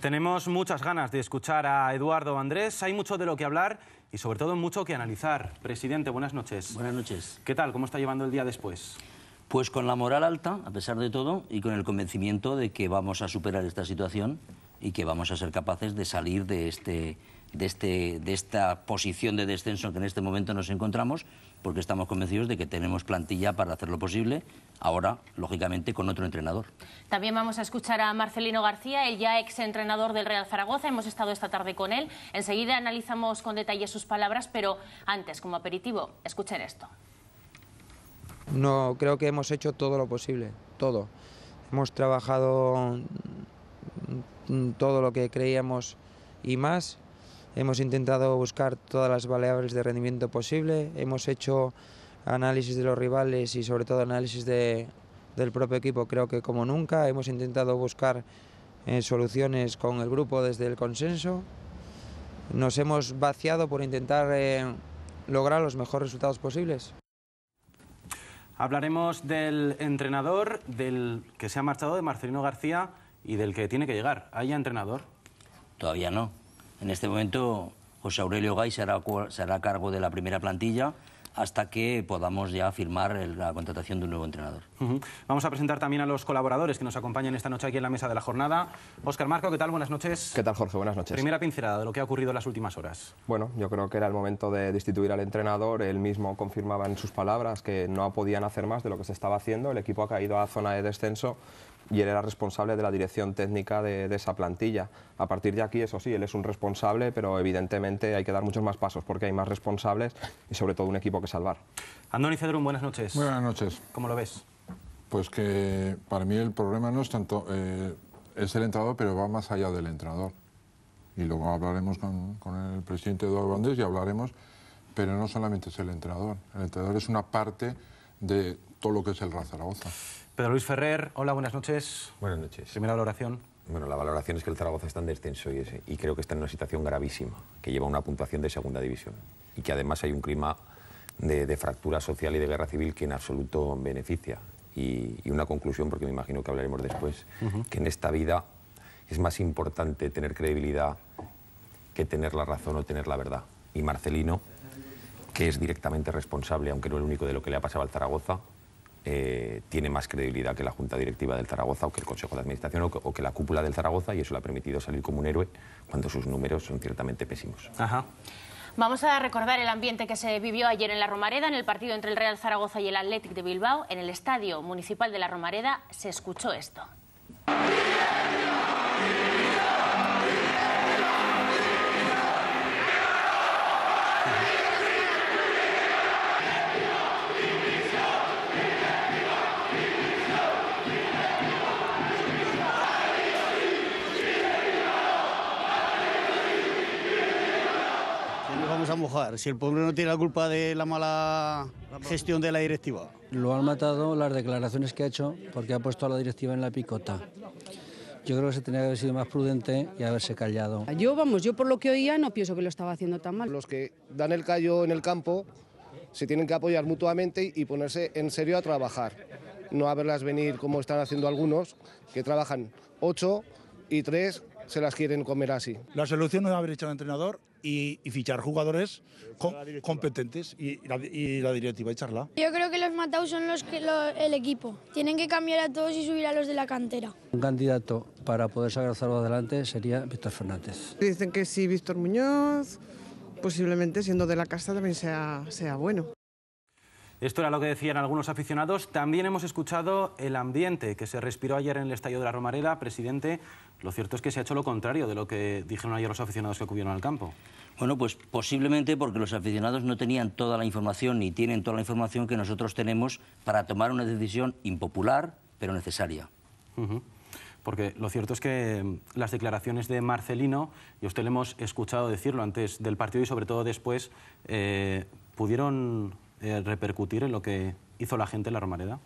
Tenemos muchas ganas de escuchar a Eduardo Andrés. Hay mucho de lo que hablar y sobre todo mucho que analizar. Presidente, buenas noches. Buenas noches. ¿Qué tal? ¿Cómo está llevando el día después? Pues con la moral alta, a pesar de todo, y con el convencimiento de que vamos a superar esta situación y que vamos a ser capaces de salir de este de, este, de esta posición de descenso en que en este momento nos encontramos, porque estamos convencidos de que tenemos plantilla para hacer lo posible, ahora, lógicamente, con otro entrenador. También vamos a escuchar a Marcelino García, el ya ex entrenador del Real Zaragoza. Hemos estado esta tarde con él. Enseguida analizamos con detalle sus palabras, pero antes, como aperitivo, escuchen esto. No, creo que hemos hecho todo lo posible, todo. Hemos trabajado mm, mm, todo lo que creíamos y más Hemos intentado buscar todas las variables de rendimiento posible, hemos hecho análisis de los rivales y sobre todo análisis del propio equipo, creo que como nunca. Hemos intentado buscar eh, soluciones con el grupo desde el consenso. Nos hemos vaciado por intentar eh, lograr los mejores resultados posibles. Hablaremos del entrenador, del que se ha marchado, de Marcelino García y del que tiene que llegar. ¿Hay entrenador? Todavía no. En este momento, José Aurelio Gay se hará, cargo de la primera plantilla hasta que podamos ya firmar la contratación de un nuevo entrenador. Vamos a presentar también a los colaboradores que nos acompañan esta noche aquí en la mesa de la jornada. Óscar Marco, ¿qué tal? Buenas noches. ¿Qué tal, Jorge? Buenas noches. Primera pincelada de lo que ha ocurrido en las últimas horas. Bueno, yo creo que era el momento de destituir al entrenador. Él mismo confirmaba en sus palabras que no podían hacer más de lo que se estaba haciendo. El equipo ha caído a zona de descenso y él era responsable de la dirección técnica de, esa plantilla. A partir de aquí, eso sí, él es un responsable, pero evidentemente hay que dar muchos más pasos porque hay más responsables y sobre todo un equipo que salvar. Andoni Cedrún, buenas noches. Buenas noches. ¿Cómo lo ves? Pues que para mí el problema no es tanto, eh, es el entrenador, pero va más allá del entrenador. Y luego hablaremos con, el presidente Eduardo Andrés y hablaremos, pero no solamente es el entrenador. El entrenador es una parte de todo lo que es el Zaragoza. Pedro Luis Ferrer, hola, buenas noches. Buenas noches. Primera valoración. Bueno, la valoración es que el Zaragoza está en descenso y, creo que está en una situación gravísima, que lleva una puntuación de segunda división y que además hay un clima de, fractura social y de guerra civil que en absoluto beneficia. Y, una conclusión, porque me imagino que hablaremos después, que en esta vida es más importante tener credibilidad que tener la razón o tener la verdad. Y Marcelino que es directamente responsable, aunque no el único, de lo que le ha pasado al Zaragoza, eh, tiene más credibilidad que la Junta Directiva del Zaragoza o que el Consejo de Administración o que, la cúpula del Zaragoza y eso le ha permitido salir como un héroe cuando sus números son ciertamente pésimos. Ajá. Vamos a recordar el ambiente que se vivió ayer en La Romareda, en el partido entre el Real Zaragoza y el Athletic de Bilbao. En el Estadio Municipal de La Romareda se escuchó esto. mojar, si el pueblo no tiene la culpa de la mala gestión de la directiva. Lo han matado las declaraciones que ha hecho porque ha puesto a la directiva en la picota. Yo creo que se tenía que haber sido más prudente y haberse callado. Yo, vamos, yo por lo que oía no pienso que lo estaba haciendo tan mal. Los que dan el callo en el campo se tienen que apoyar mutuamente y ponerse en serio a trabajar. No a verlas venir como están haciendo algunos, que trabajan ocho y tres se las quieren comer así. La solución no es haber echado entrenador y, fichar jugadores competentes y la, directiva y charla. Yo creo que los matau son los que el equipo. Tienen que cambiar a todos y subir a los de la cantera. Un candidato para poder sacarlo adelante sería Víctor Fernández. Dicen que sí, Víctor Muñoz, posiblemente siendo de la casa también sea, sea bueno. Esto era lo que decían algunos aficionados. También hemos escuchado el ambiente que se respiró ayer en el Estadio de la Romareda. Presidente, lo cierto es que se ha hecho lo contrario de lo que dijeron ayer los aficionados que acudieron al campo. Bueno, pues posiblemente porque los aficionados no tenían toda la información ni tienen toda la información que nosotros tenemos para tomar una decisión impopular, pero necesaria. porque lo cierto es que mm, las declaraciones de Marcelino, y usted le hemos escuchado decirlo antes del partido y sobre todo después, eh, pudieron eh, repercutir en lo que hizo la gente en la Romareda?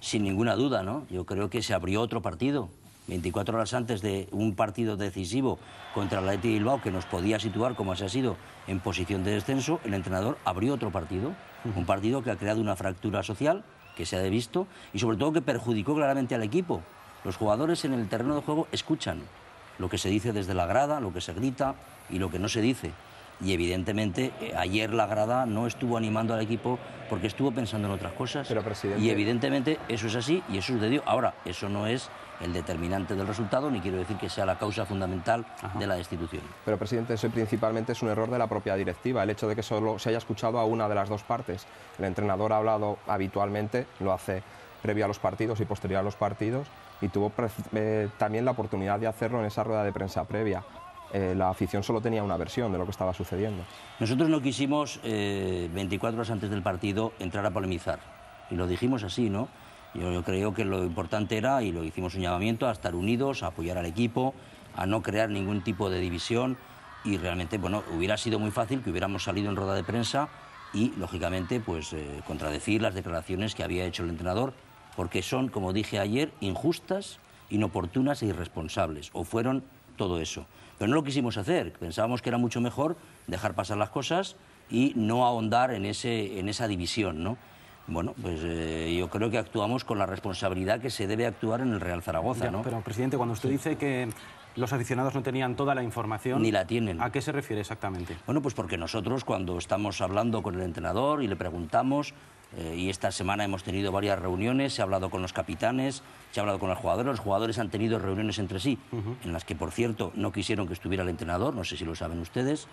Sin ninguna duda, ¿no? Yo creo que se abrió otro partido. 24 horas antes de un partido decisivo contra el Athletic Bilbao que nos podía situar, como se ha sido, en posición de descenso, el entrenador abrió otro partido, un partido que ha creado una fractura social que se ha de visto y sobre todo que perjudicó claramente al equipo. Los jugadores en el terreno de juego escuchan lo que se dice desde la grada, lo que se grita y lo que no se dice y evidentemente eh, ayer la grada no estuvo animando al equipo porque estuvo pensando en otras cosas Pero, presidente... y evidentemente eso es así y eso sucedió. Ahora, eso no es el determinante del resultado, ni quiero decir que sea la causa fundamental de la destitución. Pero, presidente, eso principalmente es un error de la propia directiva, el hecho de que solo se haya escuchado a una de las dos partes. El entrenador ha hablado habitualmente, lo hace previo a los partidos y posterior a los partidos, y tuvo eh, también la oportunidad de hacerlo en esa rueda de prensa previa. Eh, la afición solo tenía una versión de lo que estaba sucediendo. Nosotros no quisimos, 24 eh, horas antes del partido, entrar a polemizar. Y lo dijimos así, ¿no? Yo, creo que lo importante era, y lo hicimos un llamamiento, a estar unidos, a apoyar al equipo, a no crear ningún tipo de división. Y realmente, bueno, hubiera sido muy fácil que hubiéramos salido en rueda de prensa y, lógicamente, pues eh, contradecir las declaraciones que había hecho el entrenador, porque son, como dije ayer, injustas, inoportunas e irresponsables. O fueron todo eso. Pero no lo quisimos hacer. Pensábamos que era mucho mejor dejar pasar las cosas y no ahondar en, ese, en esa división, ¿no? Bueno, pues eh, yo creo que actuamos con la responsabilidad que se debe actuar en el Real Zaragoza, ¿no? Pero, presidente, cuando usted dice que los aficionados no tenían toda la información. Ni la tienen. ¿A qué se refiere exactamente? Bueno, pues porque nosotros cuando estamos hablando con el entrenador y le preguntamos, eh, y esta semana hemos tenido varias reuniones, se ha hablado con los capitanes, se ha hablado con los jugadores, los jugadores han tenido reuniones entre sí, en las que, por cierto, no quisieron que estuviera el entrenador, no sé si lo saben ustedes.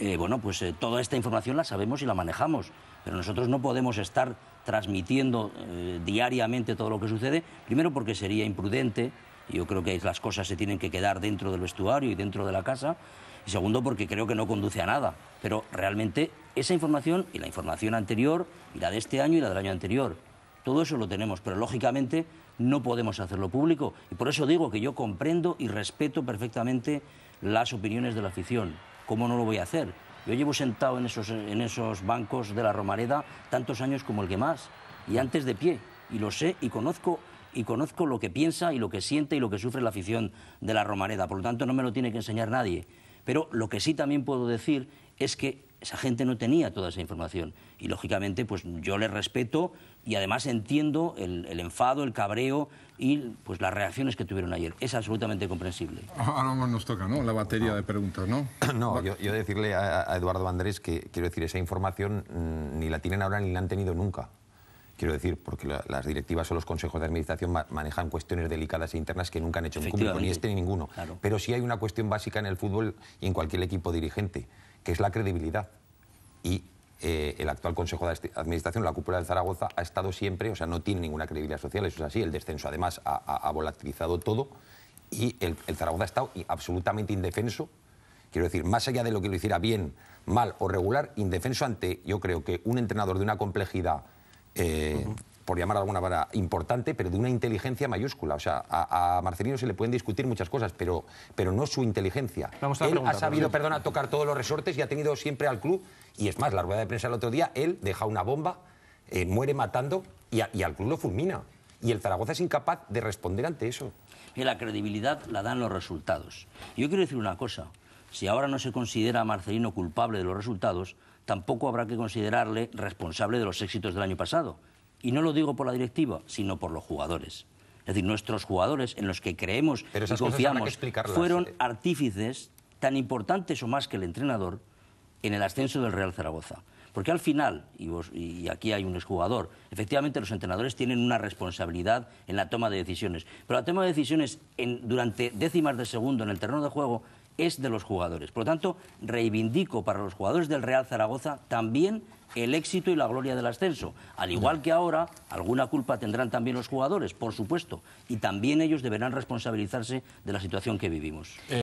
Eh, bueno, pues eh, toda esta información la sabemos y la manejamos, pero nosotros no podemos estar transmitiendo diariamente todo lo que sucede, primero porque sería imprudente, yo creo que las cosas se tienen que quedar dentro del vestuario y dentro de la casa. Y segundo, porque creo que no conduce a nada. Pero realmente esa información y la información anterior, y la de este año y la del año anterior, todo eso lo tenemos, pero lógicamente no podemos hacerlo público. Y por eso digo que yo comprendo y respeto perfectamente las opiniones de la afición. ¿Cómo no lo voy a hacer? Yo llevo sentado en esos, en esos bancos de la Romareda tantos años como el que más, y antes de pie, y lo sé y conozco y conozco lo que piensa y lo que siente y lo que sufre la afición de la Romareda. Por lo tanto, no me lo tiene que enseñar nadie. Pero lo que sí también puedo decir es que esa gente no tenía toda esa información. Y lógicamente, pues yo le respeto y además entiendo el, enfado, el cabreo y pues las reacciones que tuvieron ayer. Es absolutamente comprensible. Ah, ahora nos toca, ¿no? La batería de preguntas, ¿no? No, yo, decirle a Eduardo Andrés que, quiero decir, esa información mm, ni la tienen ahora ni la han tenido nunca. Quiero decir, porque las directivas o los consejos de administración manejan cuestiones delicadas e internas que nunca han hecho ningún público, ni este ni ninguno. Pero sí hay una cuestión básica en el fútbol y en cualquier equipo dirigente, que es la credibilidad. Y eh, el actual Consejo de Administración, la cúpula de Zaragoza, ha estado siempre, o sea, no tiene ninguna credibilidad social, eso es así, el descenso además ha, volatilizado todo y el, Zaragoza ha estado absolutamente indefenso, quiero decir, más allá de lo que lo hiciera bien, mal o regular, indefenso ante, yo creo que un entrenador de una complejidad eh, por llamar alguna vara importante, pero de una inteligencia mayúscula. O sea, a, Marcelino se le pueden discutir muchas cosas, pero, pero no su inteligencia. él ha sabido, perdona, tocar todos los resortes y ha tenido siempre al club. Y es más, la rueda de prensa el otro día, él deja una bomba, eh, muere matando y, y al club lo fulmina. Y el Zaragoza es incapaz de responder ante eso. Y la credibilidad la dan los resultados. Yo quiero decir una cosa. Si ahora no se considera a Marcelino culpable de los resultados, tampoco habrá que considerarle responsable de los éxitos del año pasado. Y no lo digo por la directiva, sino por los jugadores. Es decir, nuestros jugadores en los que creemos y confiamos fueron eh. artífices tan importantes o más que el entrenador en el ascenso del Real Zaragoza. Porque al final, y, aquí hay un exjugador, efectivamente los entrenadores tienen una responsabilidad en la toma de decisiones. Pero la toma de decisiones durante décimas de segundo en el terreno de juego es de los jugadores. Por lo tanto, reivindico para los jugadores del Real Zaragoza también el éxito y la gloria del ascenso. Al igual que ahora, alguna culpa tendrán también los jugadores, por supuesto, y también ellos deberán responsabilizarse de la situación que vivimos. Eh,